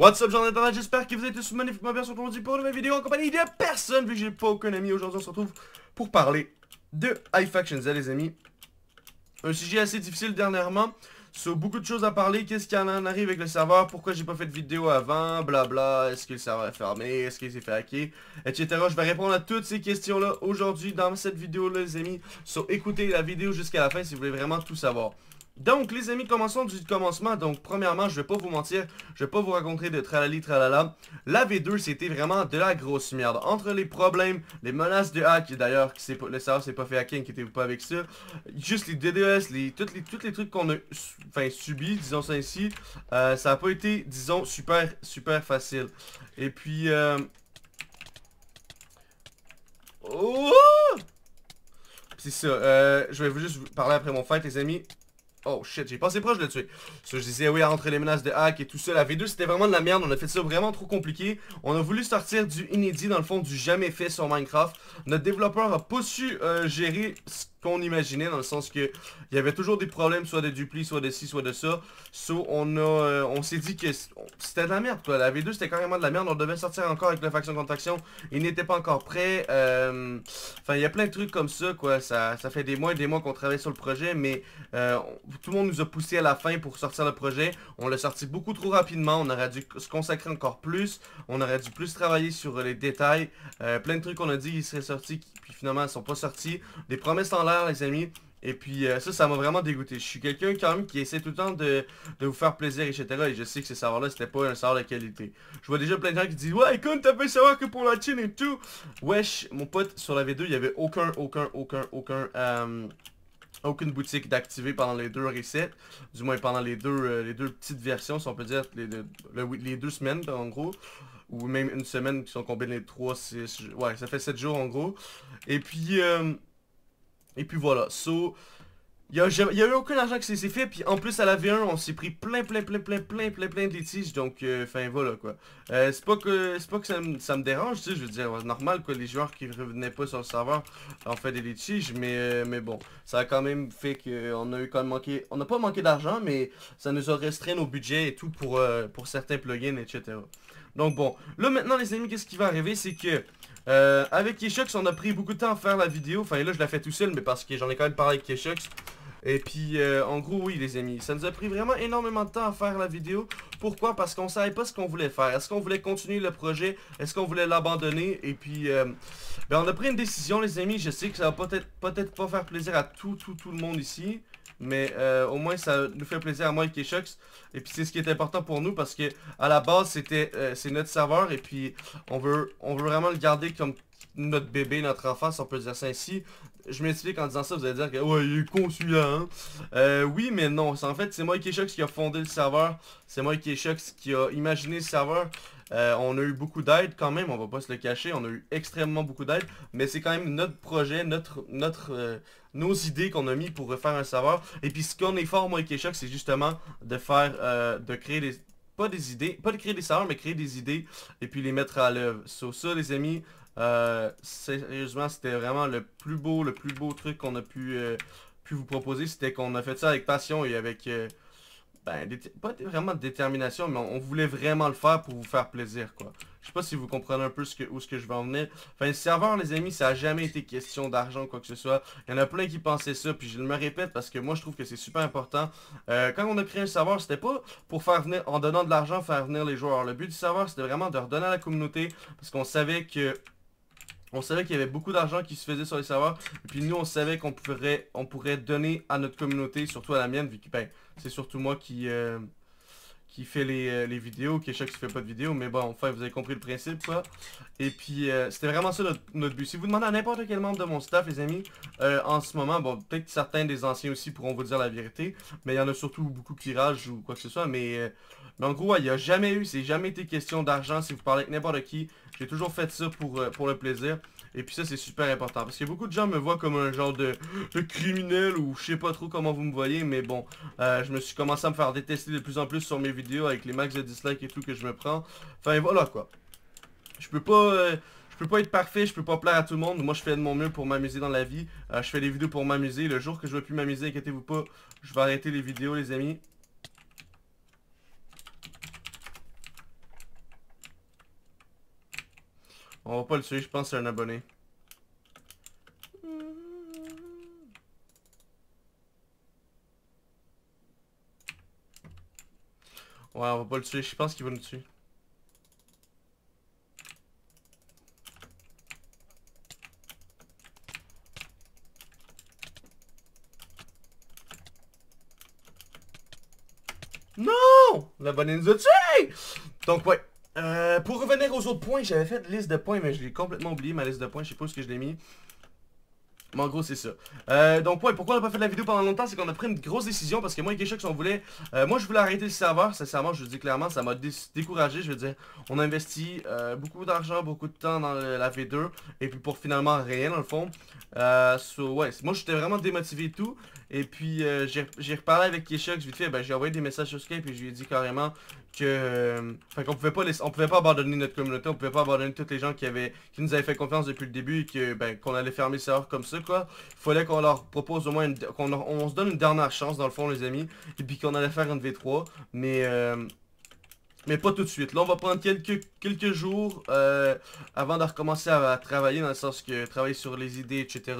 What's up, gens j'espère que vous êtes tous magnifiquement bien sur pour une nouvelle vidéo en compagnie de personne, vu que j'ai pas aucun ami aujourd'hui, on se retrouve pour parler de High Faction les amis. Un sujet assez difficile dernièrement, sur beaucoup de choses à parler, qu'est-ce qui en arrive avec le serveur, pourquoi j'ai pas fait de vidéo avant, blabla, est-ce que le serveur est fermé, est-ce qu'il s'est fait hacker, etc. Je vais répondre à toutes ces questions-là aujourd'hui dans cette vidéo-là, les amis, Sur écoutez la vidéo jusqu'à la fin si vous voulez vraiment tout savoir. Donc, les amis, commençons du commencement. Donc, premièrement, je vais pas vous mentir, je vais pas vous raconter de tralali tralala. La V2, c'était vraiment de la grosse merde. Entre les problèmes, les menaces de hack, d'ailleurs, le serveur s'est pas fait hacking, inquiétez-vous pas avec ça. Juste les DDS, les, toutes les, trucs qu'on a enfin, subis, disons ça ainsi, euh, ça a pas été, disons, super, super facile. Et puis, euh... Oh! C'est ça, euh, je vais vous juste parler après mon fight, les amis. Oh shit, j'ai passé proche de le tuer. que je disais, oui, entre les menaces de hack et tout ça, la V2, c'était vraiment de la merde. On a fait ça vraiment trop compliqué. On a voulu sortir du inédit, dans le fond, du jamais fait sur Minecraft. Notre développeur a pas su euh, gérer qu'on imaginait, dans le sens que il y avait toujours des problèmes, soit des Dupli, soit de ci, soit de ça. So, on a, euh, on s'est dit que c'était de la merde, quoi. La V2, c'était carrément de la merde. On devait sortir encore avec la faction contre faction. Il n'était pas encore prêt. Euh, enfin, il y a plein de trucs comme ça, quoi. Ça, fait des mois et des mois qu'on travaille sur le projet, mais euh, tout le monde nous a poussé à la fin pour sortir le projet. On l'a sorti beaucoup trop rapidement. On aurait dû se consacrer encore plus. On aurait dû plus travailler sur les détails. plein de trucs qu'on a dit, ils seraient sortis, puis finalement, ils sont pas sortis. Des promesses en les amis. Et puis euh, ça, ça m'a vraiment dégoûté. Je suis quelqu'un quand même qui essaie tout le temps de, vous faire plaisir, etc. Et je sais que ces serveurs-là, c'était pas un serveur de qualité. Je vois déjà plein de gens qui disent « Ouais, écoute, t'as fait savoir que pour la Chine et tout !» Wesh, mon pote, sur la V2, il y avait aucun, aucun, aucun, aucun... Euh, aucune boutique d'activer pendant les deux resets, du moins pendant les deux, euh, les deux petites versions, si on peut dire, les, deux, les deux semaines en gros ou même une semaine qui sont combinés les trois, six, ouais, ça fait sept jours en gros. Et puis, euh, et puis voilà, so... Il y, a, eu aucun argent qui s'est fait, puis en plus à la V1, on s'est pris plein, plein, plein, plein, plein, plein, plein de litiges, donc, euh, enfin, voilà, quoi. Euh, c'est pas que, pas que ça, me dérange, tu sais, je veux dire, normal, quoi, les joueurs qui revenaient pas sur le serveur ont fait des litiges, mais, euh, mais bon, ça a quand même fait qu'on a eu quand même manqué, on n'a pas manqué d'argent, mais ça nous a restreint nos budgets et tout pour, pour certains plugins, etc. Donc bon, là maintenant les amis, qu'est-ce qui va arriver, c'est que euh, avec Keshux, on a pris beaucoup de temps à faire la vidéo. Enfin, là, je la fais tout seul, mais parce que j'en ai quand même parlé avec Keshux. Et puis, euh, en gros, oui, les amis, ça nous a pris vraiment énormément de temps à faire la vidéo. Pourquoi? Parce qu'on savait pas ce qu'on voulait faire. Est-ce qu'on voulait continuer le projet? Est-ce qu'on voulait l'abandonner? Et puis, euh, ben, on a pris une décision, les amis. Je sais que ça va peut-être peut-être pas faire plaisir à tout, tout, tout le monde ici. Mais euh, au moins, ça nous fait plaisir à moi et Keshox. Et puis, c'est ce qui est important pour nous parce que à la base, c'était euh, c'est notre serveur. Et puis, on veut, on veut vraiment le garder comme notre bébé, notre enfant, si on peut dire ça ainsi. Je m'explique en disant ça, vous allez dire que ouais, il est con celui-là. Hein. Euh, oui, mais non. En fait, c'est moi et Keshox qui a fondé le serveur. C'est moi et Keshox qui a imaginé le serveur. Euh, on a eu beaucoup d'aide quand même, on va pas se le cacher, on a eu extrêmement beaucoup d'aide, mais c'est quand même notre projet, notre, notre, euh, nos idées qu'on a mis pour refaire un serveur. Et puis ce qu'on est fort, moi et Keshok, c'est justement de faire, euh, de créer des, pas des idées, pas de créer des serveurs, mais créer des idées et puis les mettre à l'œuvre. Sur ça, les amis, sérieusement, c'était vraiment le plus beau, le plus beau truc qu'on a pu, pu vous proposer, c'était qu'on a fait ça avec passion et avec ben, pas vraiment de détermination, mais on, voulait vraiment le faire pour vous faire plaisir, quoi. Je sais pas si vous comprenez un peu ce que, où ce que je veux en venir. Enfin, le serveur, les amis, ça a jamais été question d'argent quoi que ce soit. Il y en a plein qui pensaient ça, puis je me répète parce que moi, je trouve que c'est super important. Euh, quand on a créé un serveur, c'était pas pour faire venir, en donnant de l'argent, faire venir les joueurs. Le but du serveur, c'était vraiment de redonner à la communauté, parce qu'on savait que on savait qu'il y avait beaucoup d'argent qui se faisait sur les serveurs. Et puis nous, on savait qu'on pourrait, on pourrait donner à notre communauté, surtout à la mienne, vu que ben, c'est surtout moi qui, euh, qui fait les, euh, les vidéos. chaque qui fait pas de vidéos, mais bon, enfin, vous avez compris le principe, quoi. Et puis, euh, c'était vraiment ça notre, but. Si vous demandez à n'importe quel membre de mon staff, les amis, en ce moment, bon, peut-être que certains des anciens aussi pourront vous dire la vérité, mais il y en a surtout beaucoup qui ragent ou quoi que ce soit, mais... Donc gros, il n'y a jamais eu, c'est jamais été question d'argent. Si vous parlez avec n'importe qui, j'ai toujours fait ça pour, euh, pour le plaisir. Et puis ça, c'est super important. Parce que beaucoup de gens me voient comme un genre de, criminel ou je sais pas trop comment vous me voyez. Mais bon, euh, je me suis commencé à me faire détester de plus en plus sur mes vidéos avec les max de dislikes et tout que je me prends. Enfin voilà quoi. Je peux pas... Euh, je peux pas être parfait, je peux pas plaire à tout le monde. Moi, je fais de mon mieux pour m'amuser dans la vie. je fais des vidéos pour m'amuser. Le jour que je vais plus m'amuser, inquiétez-vous pas, je vais arrêter les vidéos, les amis. On va pas le tuer, je pense que c'est un abonné. Ouais, on va pas le tuer, je pense qu'il va nous tuer. Non L'abonné nous a tué Donc ouais, euh, pour revenir aux autres points, j'avais fait une liste de points, mais je l'ai complètement oublié, ma liste de points. Je sais pas où ce que je l'ai mis. Mais en gros, c'est ça. Euh, donc, pourquoi on a pas fait la vidéo pendant longtemps, c'est qu'on a pris une grosse décision parce que moi et chose' on voulait... Euh, moi, je voulais arrêter le serveur, sincèrement, je vous dis clairement, ça m'a découragé. Je veux dire, on a investi beaucoup d'argent, beaucoup de temps dans la V2 et puis pour finalement rien, dans le fond. Euh, so, ouais, moi j'étais vraiment démotivé et tout. Et puis euh, j'ai reparlé avec je vite fait, ben, j'ai envoyé des messages sur Skype et je lui ai dit carrément que... enfin euh, qu'on pouvait pas on pouvait pas abandonner notre communauté, on pouvait pas abandonner toutes les gens qui avaient qui nous avaient fait confiance depuis le début et que ben, qu'on allait fermer ça comme ça quoi. Fallait qu'on leur propose au moins qu'on on, se donne une dernière chance dans le fond les amis et puis qu'on allait faire une V3 mais euh, mais pas tout de suite. Là, on va prendre quelques, quelques jours euh, avant de recommencer à, travailler, dans le sens que travailler sur les idées, etc.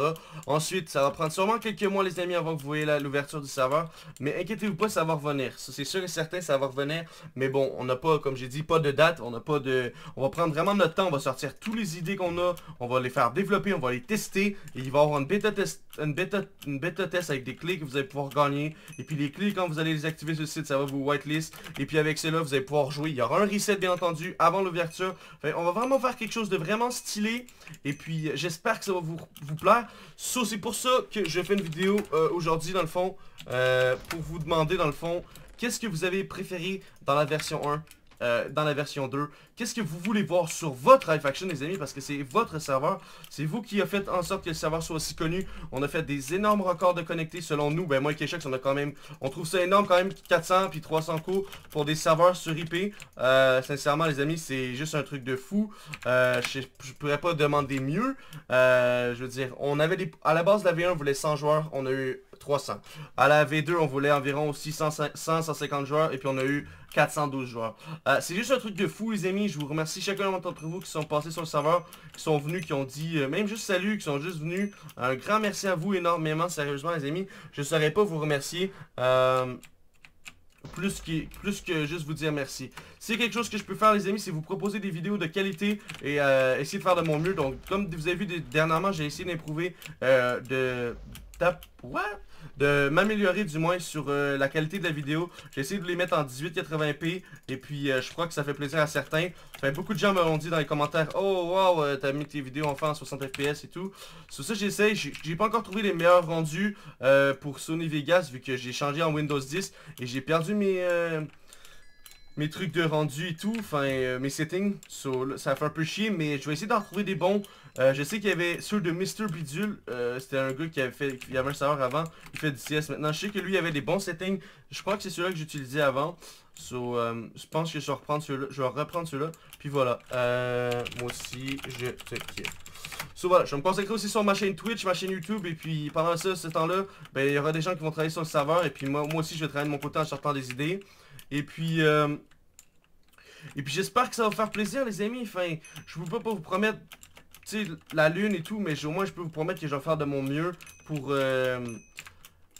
Ensuite, ça va prendre sûrement quelques mois, les amis, avant que vous voyez l'ouverture du serveur. Mais inquiétez-vous pas, ça va revenir. C'est sûr et certain, ça va revenir. Mais bon, on n'a pas, comme j'ai dit, pas de date. On n'a pas de... On va prendre vraiment notre temps. On va sortir toutes les idées qu'on a. On va les faire développer. On va les tester. Et il va y avoir une bêta test une bêta, une bêta test avec des clés que vous allez pouvoir gagner. Et puis les clés, quand vous allez les activer sur le site, ça va vous whitelist. Et puis avec cela, vous allez pouvoir jouer. Il y aura un reset, bien entendu, avant l'ouverture. on va vraiment faire quelque chose de vraiment stylé. Et puis, j'espère que ça va vous, plaire. So, c'est pour ça que je fais une vidéo euh, aujourd'hui, dans le fond, euh, pour vous demander, dans le fond, qu'est-ce que vous avez préféré dans la version 1 euh, dans la version 2. Qu'est-ce que vous voulez voir sur votre live action, les amis, parce que c'est votre serveur. C'est vous qui a fait en sorte que le serveur soit aussi connu. On a fait des énormes records de connectés, selon nous. Ben, moi et Keshex, on a quand même... On trouve ça énorme quand même, 400 puis 300 co pour des serveurs sur IP. Euh, sincèrement, les amis, c'est juste un truc de fou. Euh, je, pourrais pas demander mieux. je veux dire, on avait des... À la base la V1, voulait 100 joueurs. On a eu 300. À la V2, on voulait environ 600, 150 joueurs et puis on a eu 412 joueurs. Euh, c'est juste un truc de fou, les amis. Je vous remercie chacun d'entre vous qui sont passés sur le serveur, qui sont venus, qui ont dit euh, même juste salut, qui sont juste venus. Un grand merci à vous énormément, sérieusement, les amis. Je ne saurais pas vous remercier. Euh, plus que, plus que juste vous dire merci. C'est quelque chose que je peux faire, les amis, c'est vous proposer des vidéos de qualité et essayer de faire de mon mieux. Donc, comme vous avez vu dernièrement, j'ai essayé d'improuver de de m'améliorer du moins sur euh, la qualité de la vidéo. j'essaie de les mettre en 1880p et puis euh, je crois que ça fait plaisir à certains. beaucoup de gens m'ont dit dans les commentaires « Oh wow, euh, t'as mis tes vidéos enfin en 60fps et tout ». Sur ça j'essaye, j'ai pas encore trouvé les meilleurs rendus pour Sony Vegas vu que j'ai changé en Windows 10 et j'ai perdu mes mes trucs de rendu et tout, enfin euh, mes settings, ça fait un peu chier, mais je vais essayer d'en trouver des bons. Euh, je sais qu'il y avait ceux de Mr. Bidule, euh, c'était un gars qui avait fait, il avait un serveur avant, il fait du CS maintenant. Je sais que lui il avait des bons settings, je crois que c'est celui-là que j'utilisais avant. So, je pense que je vais reprendre celui-là, je vais reprendre celui-là, puis voilà. moi aussi, je te So voilà, je vais me consacrer aussi sur ma chaîne Twitch, ma chaîne YouTube et puis pendant ce temps-là, ben, il y aura des gens qui vont travailler sur le serveur et puis moi, moi aussi je vais travailler de mon côté en sortant des idées. Et puis, euh, et puis j'espère que ça va vous faire plaisir, les amis. Enfin, je peux pas vous promettre, la lune et tout, mais au moins je peux vous promettre que je vais faire de mon mieux pour, euh,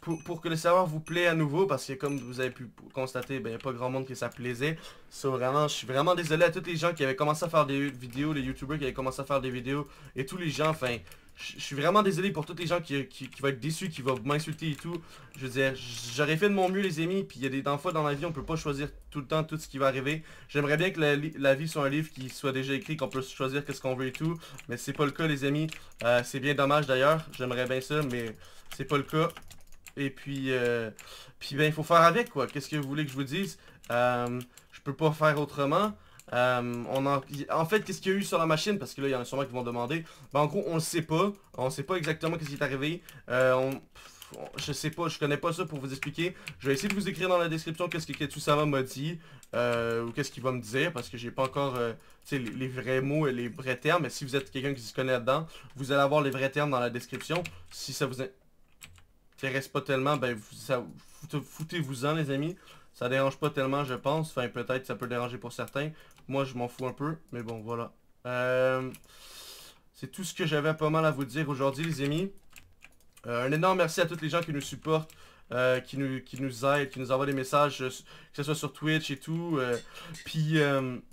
pour, que le serveur vous plaît à nouveau. Parce que comme vous avez pu constater, ben, il n'y a pas grand monde que ça plaisait. vraiment, je suis vraiment désolé à tous les gens qui avaient commencé à faire des vidéos, les youtubeurs qui avaient commencé à faire des vidéos. Et tous les gens, enfin, je suis vraiment désolé pour toutes les gens qui, vont être déçus, qui vont m'insulter et tout. Je veux dire, j'aurais fait de mon mieux les amis, puis il y a des fois dans la vie, on peut pas choisir tout le temps tout ce qui va arriver. J'aimerais bien que la, vie soit un livre qui soit déjà écrit, qu'on peut choisir qu'est-ce qu'on veut et tout, mais c'est pas le cas les amis. Euh, c'est bien dommage d'ailleurs, j'aimerais bien ça, mais c'est pas le cas. Et puis, euh, puis ben, il faut faire avec quoi, qu'est-ce que vous voulez que je vous dise euh, Je peux pas faire autrement. Euh, on en... fait, qu'est-ce qu'il y a eu sur la machine Parce que là, il y en a sûrement qui vont demander. Ben, en gros, on le sait pas. On sait pas exactement qu'est-ce qui est arrivé. Euh, je sais pas, je connais pas ça pour vous expliquer. Je vais essayer de vous écrire dans la description qu'est-ce que Ketsusama m'a dit. Euh, ou qu'est-ce qu'il va me dire. Parce que j'ai pas encore les, les, vrais mots et les vrais termes. Mais si vous êtes quelqu'un qui se connaît là-dedans, vous allez avoir les vrais termes dans la description. Si ça vous intéresse pas tellement, ben, foutez-vous-en, les amis. Ça dérange pas tellement, je pense. Enfin, peut-être ça peut déranger pour certains. Moi, je m'en fous un peu, mais bon, voilà. Euh, c'est tout ce que j'avais pas mal à vous dire aujourd'hui, les amis. Euh, un énorme merci à toutes les gens qui nous supportent. Euh, qui, nous, aident, qui nous envoient des messages, que ce soit sur Twitch et tout, puis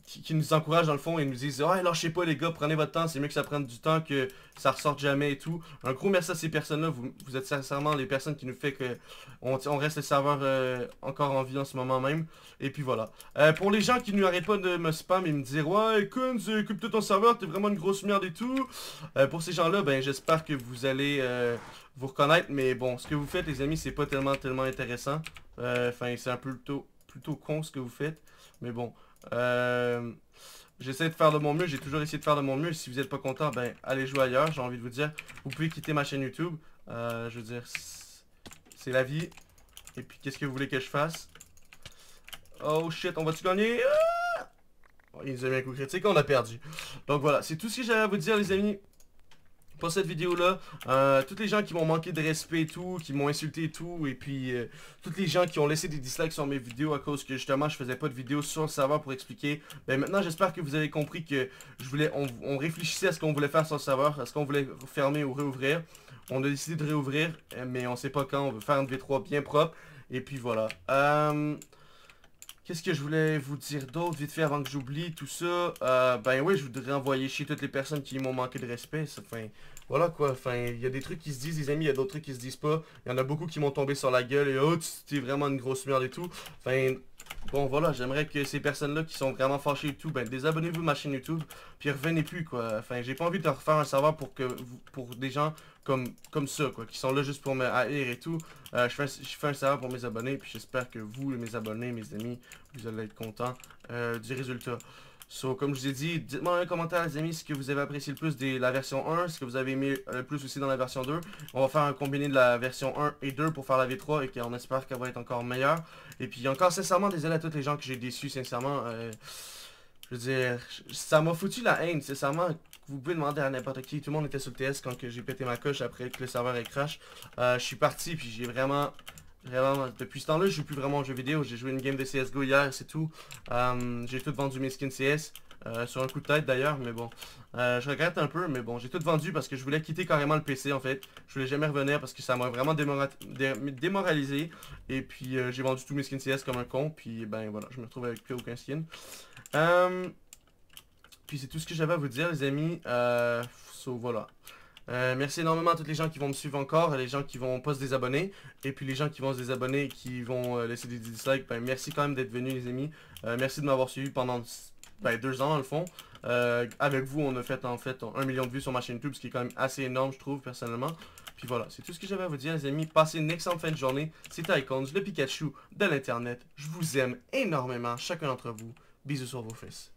qui, nous encouragent dans le fond et nous disent « Ah, je lâchez pas les gars, prenez votre temps, c'est mieux que ça prenne du temps que ça ressort jamais et tout. Un gros merci à ces personnes-là. Vous, êtes sincèrement les personnes qui nous fait que on, on reste le serveur euh, encore en vie en ce moment même. Et puis voilà. Euh, pour les gens qui ne arrêtent pas de me spam et me dire Ouais, Kunz, coupe tout ton serveur, t'es vraiment une grosse merde et tout. Euh, pour ces gens-là, ben j'espère que vous allez vous reconnaître. Mais bon, ce que vous faites, les amis, c'est pas tellement tellement intéressant. Enfin, c'est un peu plutôt, plutôt con ce que vous faites. Mais bon. Euh... J'essaie de faire de mon mieux, j'ai toujours essayé de faire de mon mieux. Si vous n'êtes pas content, ben allez jouer ailleurs, j'ai envie de vous dire. Vous pouvez quitter ma chaîne YouTube. Euh, je veux dire, c'est la vie. Et puis, qu'est-ce que vous voulez que je fasse Oh shit, on va-tu gagner ah! Il nous a mis un coup critique, on a perdu. Donc voilà, c'est tout ce que j'avais à vous dire, les amis pour cette vidéo là. Euh, toutes les gens qui m'ont manqué de respect et tout, qui m'ont insulté et tout, et puis euh, toutes les gens qui ont laissé des dislikes sur mes vidéos à cause que justement je faisais pas de vidéo sur le serveur pour expliquer. Ben maintenant j'espère que vous avez compris que je voulais, on, réfléchissait à ce qu'on voulait faire sur le serveur, à ce qu'on voulait fermer ou réouvrir. On a décidé de réouvrir, mais on sait pas quand. On veut faire une V3 bien propre. Et puis voilà. Euh, Qu'est-ce que je voulais vous dire d'autre, vite fait, avant que j'oublie tout ça? Euh, ben oui, je voudrais envoyer chez toutes les personnes qui m'ont manqué de respect. Enfin, voilà quoi. Enfin, il y a des trucs qui se disent, les amis, il y a d'autres trucs qui se disent pas. Il y en a beaucoup qui m'ont tombé sur la gueule et oh, c'était vraiment une grosse merde et tout. Enfin, Bon voilà, j'aimerais que ces personnes-là qui sont vraiment fâchées et tout, ben désabonnez-vous de ma chaîne YouTube, puis revenez plus quoi. Enfin, j'ai pas envie de refaire un serveur pour que pour des gens comme comme ça quoi, qui sont là juste pour me haïr et tout. Euh, je, fais, je fais un serveur pour mes abonnés, puis j'espère que vous, mes abonnés, mes amis, vous allez être contents euh, du résultat. So, comme je vous ai dit, dites-moi un commentaire, les amis, ce que vous avez apprécié le plus de la version 1, ce que vous avez aimé le plus aussi dans la version 2. On va faire un combiné de la version 1 et 2 pour faire la V3 et on espère qu'elle va être encore meilleure. Et puis, encore sincèrement, désolé à toutes les gens que j'ai déçu sincèrement. Euh, je veux dire, ça m'a foutu la haine, sincèrement. Vous pouvez demander à n'importe qui, tout le monde était sur le TS quand j'ai pété ma coche après que le serveur ait crash. Euh, je suis parti, puis j'ai vraiment Vraiment, depuis ce temps-là, je joue plus vraiment aux jeux vidéo. J'ai joué une game de CSGO hier, c'est tout. Euh, j'ai tout vendu mes skins CS. Euh, sur un coup de tête d'ailleurs, mais bon. Euh, je regrette un peu, mais bon, j'ai tout vendu parce que je voulais quitter carrément le PC en fait. Je voulais jamais revenir parce que ça m'a vraiment démoralisé. Et puis j'ai vendu tous mes skins CS comme un con, puis ben voilà, je me retrouve avec plus aucun skin. puis c'est tout ce que j'avais à vous dire les amis. so voilà. Euh, merci énormément à toutes les gens qui vont me suivre encore, les gens qui vont pas des abonnés, et puis les gens qui vont se désabonner et qui vont euh, laisser des dislikes. Ben, merci quand même d'être venus les amis. Euh, merci de m'avoir suivi pendant ben, deux ans, dans le fond. avec vous, on a fait en fait un million de vues sur ma chaîne YouTube, ce qui est quand même assez énorme, je trouve, personnellement. Puis voilà, c'est tout ce que j'avais à vous dire, les amis. Passez une excellente fin de journée. C'est Icons, le Pikachu de l'Internet. Je vous aime énormément, chacun d'entre vous. Bisous sur vos fesses.